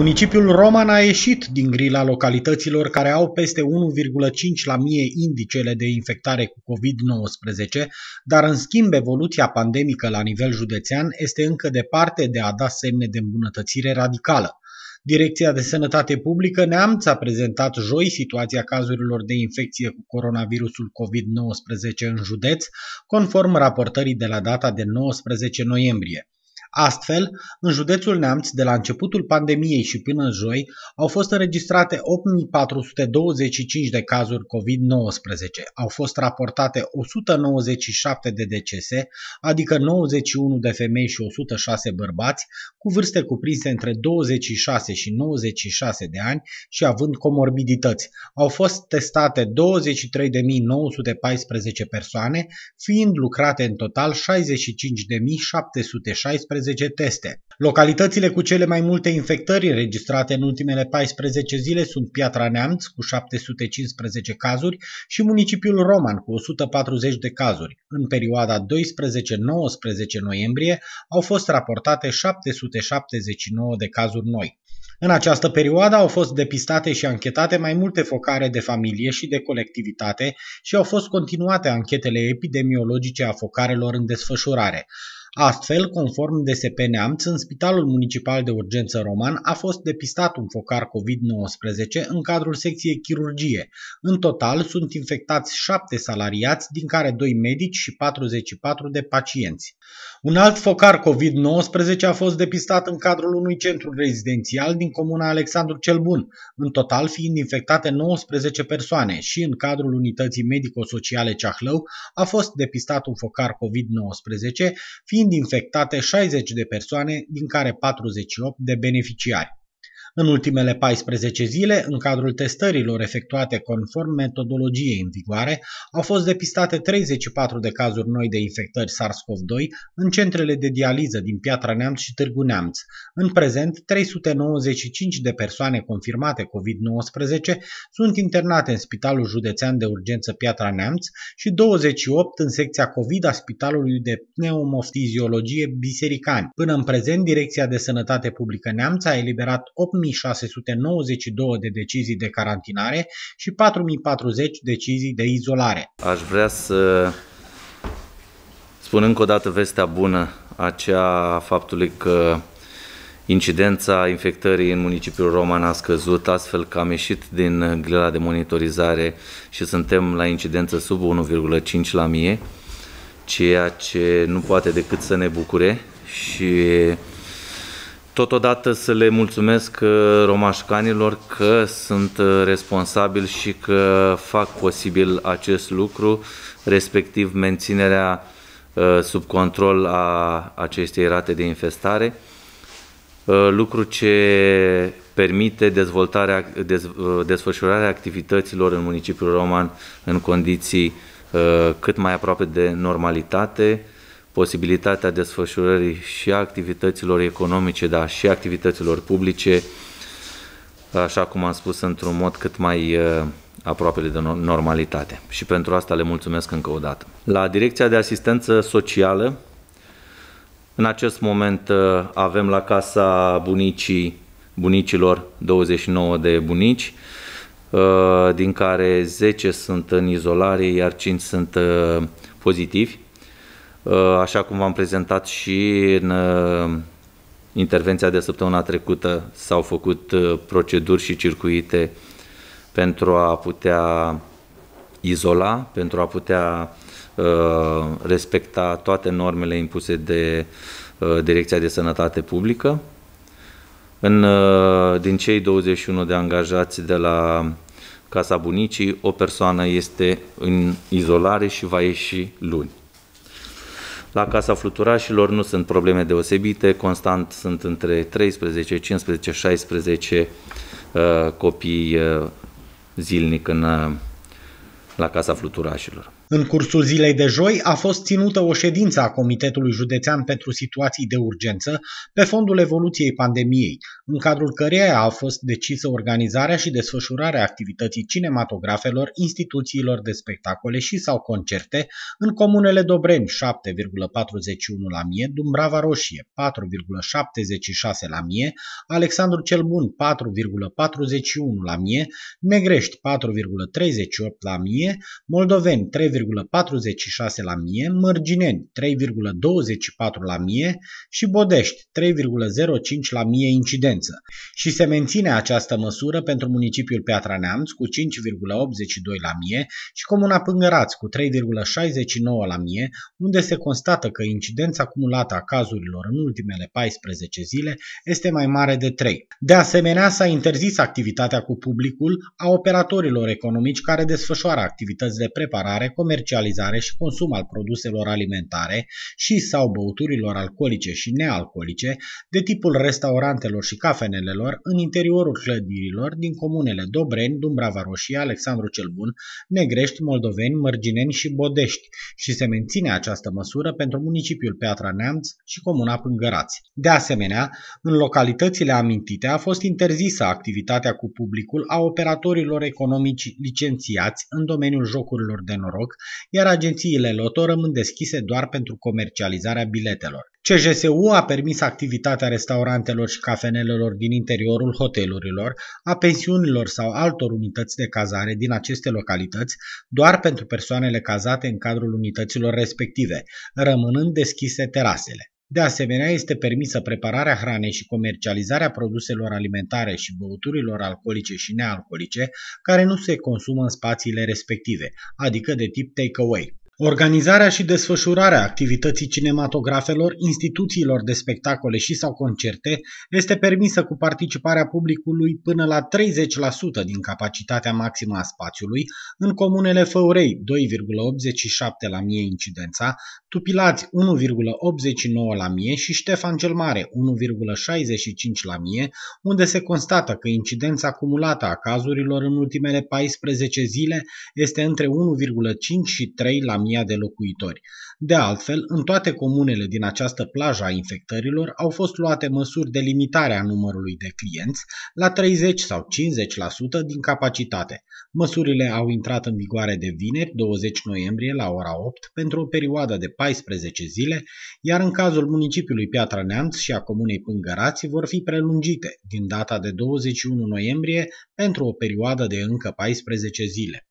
Municipiul Roman a ieșit din grila localităților care au peste 1,5 la mie indicele de infectare cu COVID-19, dar în schimb evoluția pandemică la nivel județean este încă departe de a da semne de îmbunătățire radicală. Direcția de Sănătate Publică Neamț a prezentat joi situația cazurilor de infecție cu coronavirusul COVID-19 în județ, conform raportării de la data de 19 noiembrie. Astfel, în județul Neamț, de la începutul pandemiei și până joi, au fost înregistrate 8425 de cazuri COVID-19. Au fost raportate 197 de decese, adică 91 de femei și 106 bărbați, cu vârste cuprinse între 26 și 96 de ani și având comorbidități. Au fost testate 23.914 persoane, fiind lucrate în total 65.716 12 teste. Localitățile cu cele mai multe infectări înregistrate în ultimele 14 zile sunt Piatra Neamț cu 715 cazuri și municipiul Roman cu 140 de cazuri. În perioada 12-19 noiembrie au fost raportate 779 de cazuri noi. În această perioadă au fost depistate și anchetate mai multe focare de familie și de colectivitate și au fost continuate anchetele epidemiologice a focarelor în desfășurare. Astfel, conform DSP Neamț, în Spitalul Municipal de Urgență Roman a fost depistat un focar COVID-19 în cadrul secției chirurgie. În total sunt infectați 7 salariați, din care 2 medici și 44 de pacienți. Un alt focar COVID-19 a fost depistat în cadrul unui centru rezidențial din comuna Alexandru cel Bun, în total fiind infectate 19 persoane și în cadrul unității medico-sociale Ceahlău a fost depistat un focar COVID-19, fiind fiind infectate 60 de persoane, din care 48 de beneficiari. În ultimele 14 zile, în cadrul testărilor efectuate conform metodologiei în vigoare, au fost depistate 34 de cazuri noi de infectări SARS-CoV-2 în centrele de dializă din Piatra Neamț și Târgu Neamț. În prezent, 395 de persoane confirmate COVID-19 sunt internate în Spitalul Județean de Urgență Piatra Neamț și 28 în secția COVID a Spitalului de Pneumoftiziologie Bisericani. Până în prezent, Direcția de Sănătate Publică Neamț a eliberat 8 3692 de decizii de carantinare și 4040 decizii de izolare. Aș vrea să spun încă o dată vestea bună, aceea faptului că incidența infectării în municipiul Roman a scăzut, astfel că am ieșit din grila de monitorizare și suntem la incidență sub 1,5 la mie, ceea ce nu poate decât să ne bucure și Totodată să le mulțumesc uh, romașcanilor că sunt uh, responsabili și că fac posibil acest lucru, respectiv menținerea uh, sub control a acestei rate de infestare, lucru ce permite dezvoltarea, dez, desfășurarea activităților în municipiul roman în condiții cât mai aproape de normalitate, posibilitatea desfășurării și activităților economice, dar și activităților publice, așa cum am spus, într-un mod cât mai uh, aproape de normalitate. Și pentru asta le mulțumesc încă o dată. La Direcția de Asistență Socială, în acest moment uh, avem la casa bunicii, bunicilor 29 de bunici, uh, din care 10 sunt în izolare, iar 5 sunt pozitivi Uh, așa cum v-am prezentat și în uh, intervenția de săptămâna trecută, s-au făcut uh, proceduri și circuite pentru a putea izola, pentru a putea respecta toate normele impuse de Direcția de Sănătate Publică. În, din cei 21 de angajați de la Casa Bunicii, o persoană este în izolare și va ieși luni. La Casa Fluturașilor nu sunt probleme deosebite, constant sunt între 13, 15, 16 uh, copii uh, zilnic în, uh, la Casa Fluturașilor. În cursul zilei de joi a fost ținută o ședință a Comitetului Județean pentru Situații de Urgență pe fondul evoluției pandemiei, în cadrul căreia a fost decisă organizarea și desfășurarea activității cinematografelor, instituțiilor de spectacole și sau concerte în comunele Dobreni 7,41 la mie, Dumbrava Roșie 4,76 la mie, Alexandru cel Bun 4,41 la mie, Negrești 4,38 la mie, Moldoveni 3, 3,46 la mie, Mărgineni 3,24 la mie și Bodești 3,05 la mie incidență. Și se menține această măsură pentru municipiul Piatra Neamț cu 5,82 la mie și Comuna Pângărați cu 3,69 la mie, unde se constată că incidența acumulată a cazurilor în ultimele 14 zile este mai mare de 3. De asemenea, s-a interzis activitatea cu publicul a operatorilor economici care desfășoară activități de preparare, comercializare și consum al produselor alimentare și sau băuturilor alcoolice și nealcoolice de tipul restaurantelor și cafenelelor în interiorul clădirilor din comunele Dobreni, Dumbrava Roșie, Alexandru cel Bun, Negrești, Moldoveni, Mărgineni și Bodești și se menține această măsură pentru municipiul Piatra Neamț și comuna Pângărați. De asemenea, în localitățile amintite a fost interzisă activitatea cu publicul a operatorilor economici licențiați în domeniul jocurilor de noroc, iar agențiile Loto rămân deschise doar pentru comercializarea biletelor. CJSU a permis activitatea restaurantelor și cafenelelor din interiorul hotelurilor, a pensiunilor sau altor unități de cazare din aceste localități doar pentru persoanele cazate în cadrul unităților respective, rămânând deschise terasele. De asemenea, este permisă prepararea hranei și comercializarea produselor alimentare și băuturilor alcoolice și nealcoolice care nu se consumă în spațiile respective, adică de tip takeaway. Organizarea și desfășurarea activității cinematografelor, instituțiilor de spectacole și sau concerte este permisă cu participarea publicului până la 30% din capacitatea maximă a spațiului în comunele Făurei 2,87 la mie incidența, Tupilați 1,89 la mie și Ștefan cel Mare 1,65 la mie, unde se constată că incidența acumulată a cazurilor în ultimele 14 zile este între 1,5 și 3 la mie mia de locuitori. De altfel, în toate comunele din această plajă a infectărilor au fost luate măsuri de limitare a numărului de clienți la 30 sau 50% din capacitate. Măsurile au intrat în vigoare de vineri, 20 noiembrie, la ora 8, pentru o perioadă de 14 zile, iar în cazul municipiului Piatra Neamț și a comunei Pângărați vor fi prelungite din data de 21 noiembrie pentru o perioadă de încă 14 zile.